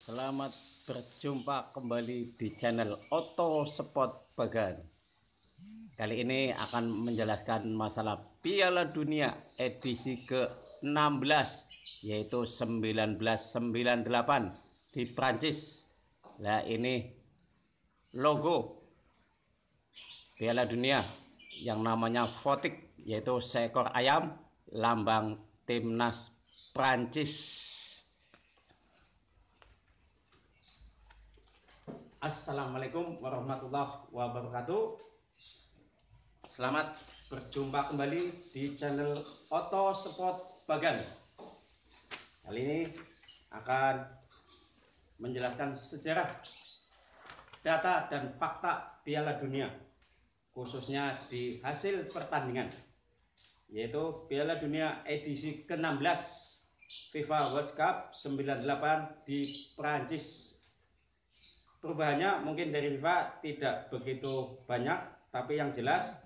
Selamat berjumpa kembali di channel Oto Spot Bagan. Kali ini akan menjelaskan masalah Piala Dunia edisi ke-16 yaitu 1998 di Prancis. Nah, ini logo Piala Dunia yang namanya fotik yaitu seekor ayam lambang timnas Prancis. Assalamualaikum warahmatullahi wabarakatuh Selamat berjumpa kembali di channel Oto Spot Bagan Kali ini akan menjelaskan sejarah data dan fakta piala dunia khususnya di hasil pertandingan yaitu Piala Dunia edisi ke-16 FIFA World Cup 98 di Prancis perubahannya mungkin dari FIFA tidak begitu banyak tapi yang jelas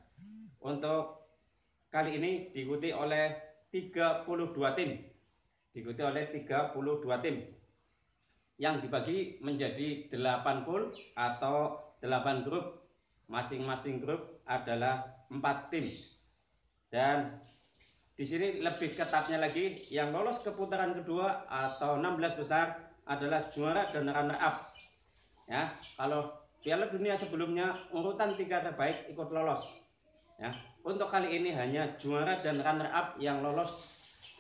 untuk kali ini diikuti oleh 32 tim diikuti oleh 32 tim yang dibagi menjadi 8 pool atau 8 grup masing-masing grup adalah 4 tim dan di sini lebih ketatnya lagi yang lolos ke putaran kedua atau 16 besar adalah juara dan runner up ya kalau Piala Dunia sebelumnya urutan tiga terbaik ikut lolos ya untuk kali ini hanya juara dan runner up yang lolos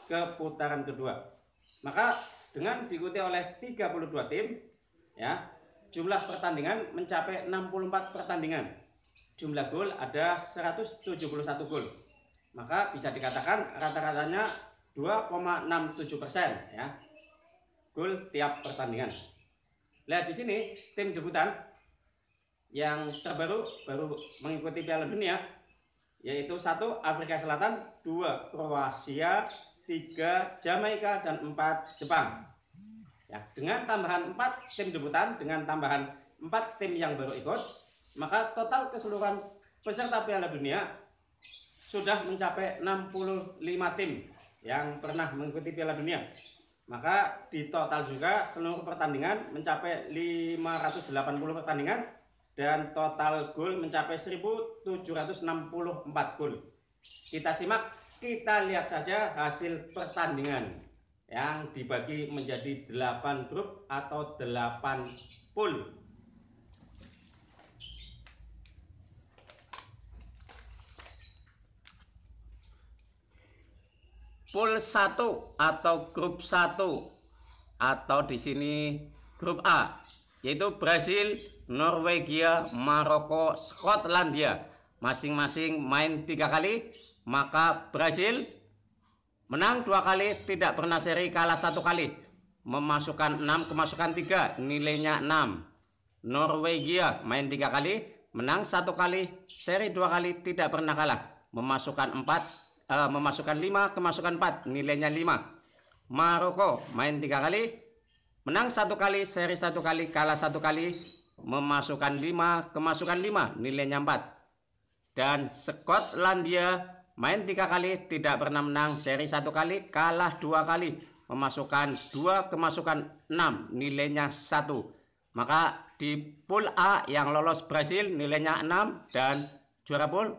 ke putaran kedua maka dengan diikuti oleh 32 tim ya jumlah pertandingan mencapai 64 pertandingan jumlah gol ada 171 gol maka bisa dikatakan rata-ratanya 2,67 persen ya gol tiap pertandingan Nah di sini tim debutan yang terbaru baru mengikuti Piala Dunia yaitu satu Afrika Selatan, dua Kroasia, tiga Jamaika dan empat Jepang. Ya, dengan tambahan empat tim debutan dengan tambahan empat tim yang baru ikut, maka total keseluruhan peserta Piala Dunia sudah mencapai 65 tim yang pernah mengikuti Piala Dunia. Maka di total juga seluruh pertandingan mencapai 580 pertandingan dan total gol mencapai 1764 gol. Kita simak, kita lihat saja hasil pertandingan yang dibagi menjadi 8 grup atau 8 pool. pool 1 atau grup 1 atau di sini grup A yaitu Brasil, Norwegia, Maroko, Skotlandia. Masing-masing main tiga kali, maka Brasil menang dua kali, tidak pernah seri kalah satu kali. Memasukkan 6 kemasukan 3, nilainya 6. Norwegia main tiga kali, menang satu kali, seri dua kali, tidak pernah kalah. Memasukkan 4, uh, memasukkan 5 kemasukan 4 nilainya 5 Maroko main tiga kali menang satu kali seri satu kali kalah satu kali memasukkan 5 kemasukan 5 nilainya 4 dan Skotlandia main tiga kali tidak pernah menang seri satu kali kalah dua kali memasukkan 2 kemasukan 6 nilainya 1 maka di pool A yang lolos Brazil nilainya 6 dan juara pool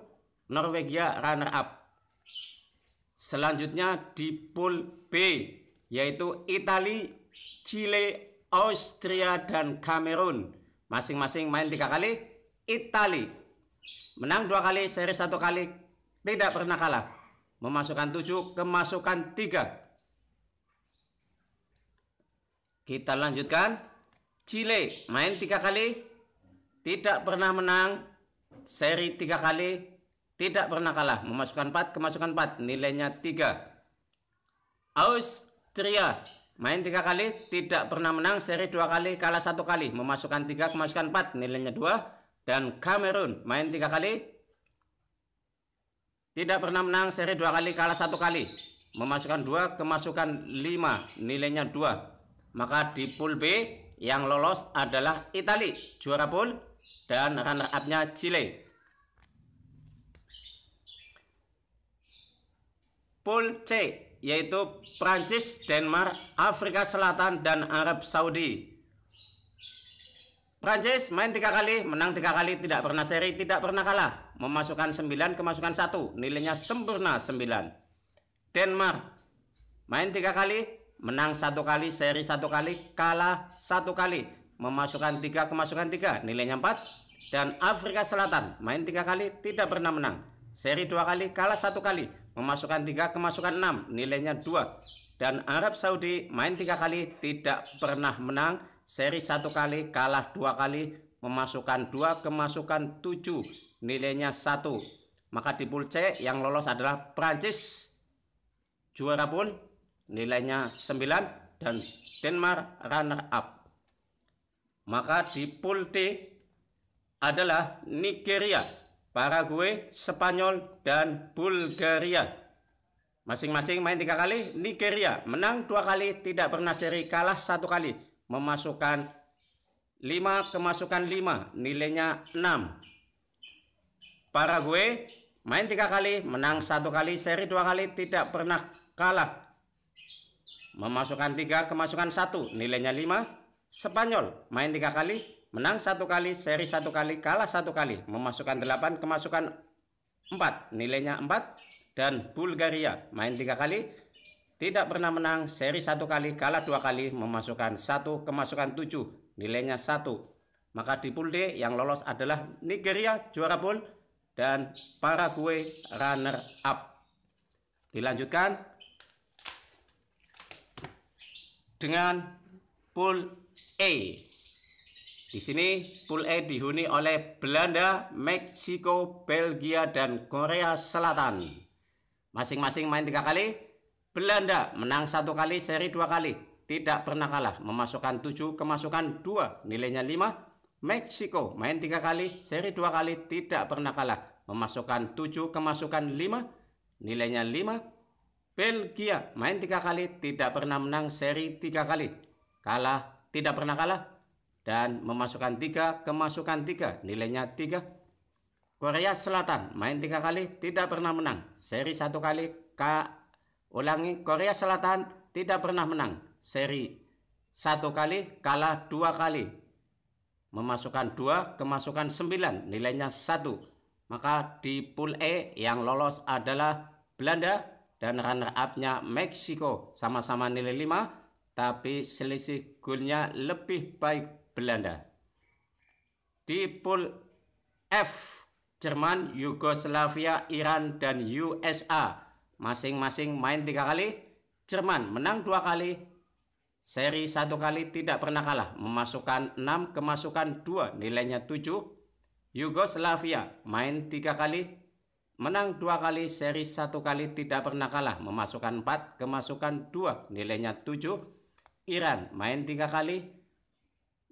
Norwegia runner up Selanjutnya di pool B yaitu Itali, Chile, Austria dan Kamerun. Masing-masing main tiga kali. Itali menang dua kali, seri satu kali, tidak pernah kalah. Memasukkan tujuh, kemasukan tiga. Kita lanjutkan. Chile main tiga kali, tidak pernah menang, seri tiga kali, tidak pernah kalah memasukkan 4 kemasukan 4 nilainya 3 Austria main tiga kali tidak pernah menang seri dua kali kalah satu kali memasukkan 3 kemasukan 4 nilainya 2 dan Kamerun main tiga kali tidak pernah menang seri dua kali kalah satu kali memasukkan 2 kemasukan 5 nilainya 2 maka di pool B yang lolos adalah Italia, juara pool dan runner upnya Chile Pool C yaitu Prancis, Denmark, Afrika Selatan dan Arab Saudi. Prancis main tiga kali, menang tiga kali, tidak pernah seri, tidak pernah kalah. Memasukkan 9, kemasukan 1, nilainya sempurna 9. Denmark main tiga kali, menang satu kali, seri satu kali, kalah satu kali. Memasukkan 3, kemasukan 3, nilainya 4. Dan Afrika Selatan main tiga kali, tidak pernah menang. Seri dua kali, kalah satu kali memasukkan 3 kemasukan enam nilainya dua dan Arab Saudi main tiga kali tidak pernah menang seri satu kali kalah dua kali memasukkan 2 kemasukan tujuh nilainya satu maka di pool C yang lolos adalah Prancis juara pun nilainya sembilan dan Denmark runner up maka di pool D adalah Nigeria Paraguay, Spanyol, dan Bulgaria. Masing-masing main tiga kali, Nigeria menang dua kali, tidak pernah seri, kalah satu kali, memasukkan lima kemasukan lima nilainya 6. Paraguay main tiga kali, menang satu kali, seri dua kali, tidak pernah kalah. Memasukkan tiga kemasukan satu nilainya lima. Spanyol main tiga kali, menang satu kali, seri satu kali, kalah satu kali, memasukkan delapan kemasukan empat nilainya empat dan Bulgaria main tiga kali, tidak pernah menang, seri satu kali, kalah dua kali, memasukkan satu, kemasukan tujuh nilainya satu Maka di pool D yang lolos adalah Nigeria juara pool dan Paraguay runner up. Dilanjutkan dengan pool E. Di sini pool E dihuni oleh Belanda, Meksiko, Belgia, dan Korea Selatan. Masing-masing main tiga kali. Belanda menang satu kali, seri dua kali. Tidak pernah kalah, memasukkan 7, kemasukan dua, nilainya lima. Meksiko main tiga kali, seri dua kali, tidak pernah kalah. Memasukkan 7, kemasukan lima, nilainya lima. Belgia main tiga kali, tidak pernah menang, seri tiga kali. Kalah tidak pernah kalah dan memasukkan tiga kemasukan tiga nilainya tiga Korea Selatan main tiga kali tidak pernah menang seri satu kali K ulangi Korea Selatan tidak pernah menang seri satu kali kalah dua kali memasukkan dua kemasukan sembilan nilainya satu maka di pool E yang lolos adalah Belanda dan runner upnya Meksiko sama-sama nilai lima tapi selisih golnya lebih baik Belanda. Di pool F, Jerman, Yugoslavia, Iran, dan USA masing-masing main tiga kali. Jerman menang dua kali, seri satu kali tidak pernah kalah, memasukkan 6 kemasukan dua nilainya tujuh Yugoslavia main tiga kali, menang dua kali, seri satu kali tidak pernah kalah, memasukkan 4, kemasukan dua nilainya tujuh Iran main tiga kali,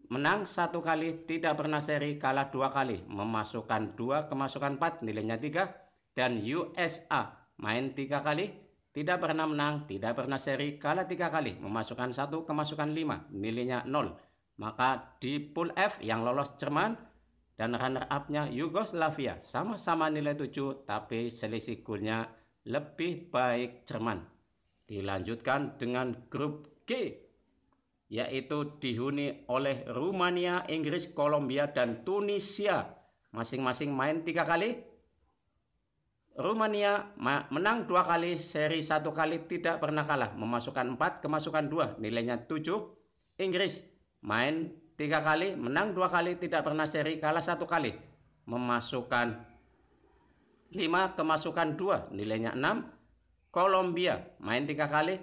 menang satu kali, tidak pernah seri, kalah dua kali, memasukkan dua, kemasukan empat, nilainya tiga. Dan USA main tiga kali, tidak pernah menang, tidak pernah seri, kalah tiga kali, memasukkan satu, kemasukan lima, nilainya nol. Maka di pool F yang lolos Jerman dan runner upnya Yugoslavia sama-sama nilai tujuh tapi selisih golnya lebih baik Jerman. Dilanjutkan dengan grup G yaitu dihuni oleh Rumania, Inggris, Kolombia, dan Tunisia. Masing-masing main tiga kali. Rumania menang dua kali, seri satu kali tidak pernah kalah. Memasukkan empat, kemasukan dua, nilainya tujuh. Inggris main tiga kali, menang dua kali, tidak pernah seri, kalah satu kali. Memasukkan lima, kemasukan dua, nilainya enam. Kolombia main tiga kali,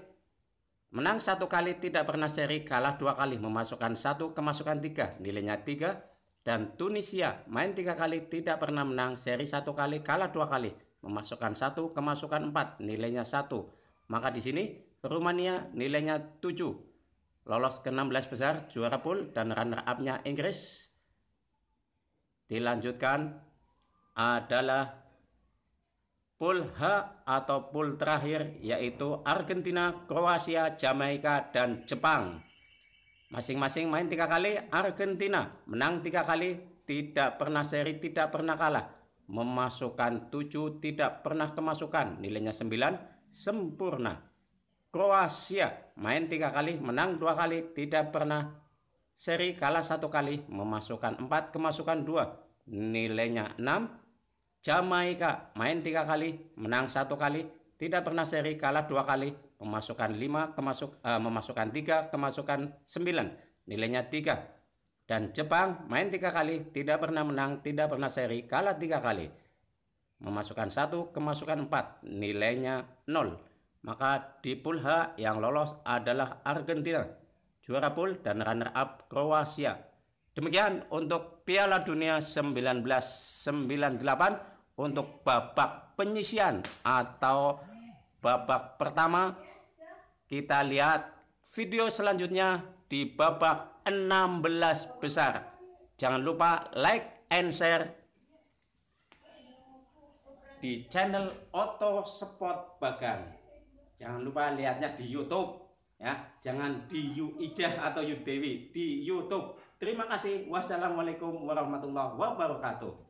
Menang satu kali tidak pernah seri, kalah dua kali memasukkan satu kemasukan tiga, nilainya tiga. Dan Tunisia main tiga kali tidak pernah menang, seri satu kali, kalah dua kali, memasukkan satu kemasukan empat, nilainya satu. Maka di sini Rumania nilainya tujuh. Lolos ke enam belas besar juara pool dan runner upnya Inggris. Dilanjutkan adalah Pool H atau pool terakhir yaitu Argentina, Kroasia, Jamaika, dan Jepang. Masing-masing main tiga kali, Argentina menang tiga kali, tidak pernah seri, tidak pernah kalah. Memasukkan tujuh, tidak pernah kemasukan, nilainya sembilan, sempurna. Kroasia main tiga kali, menang dua kali, tidak pernah seri, kalah satu kali, memasukkan empat, kemasukan dua, nilainya enam. Jamaika main tiga kali, menang satu kali, tidak pernah seri, kalah dua kali, memasukkan lima, kemasuk, uh, memasukkan tiga, kemasukan sembilan, nilainya tiga. Dan Jepang main tiga kali, tidak pernah menang, tidak pernah seri, kalah tiga kali, memasukkan satu, kemasukan empat, nilainya nol. Maka di pool H yang lolos adalah Argentina, juara pool dan runner up Kroasia. Demikian untuk Piala Dunia 1998 untuk babak penyisian atau babak pertama. Kita lihat video selanjutnya di babak 16 besar. Jangan lupa like and share di channel Oto Spot Bagan. Jangan lupa lihatnya di YouTube ya. Jangan di Yu atau Yu di YouTube. Terima kasih. Wassalamualaikum warahmatullahi wabarakatuh.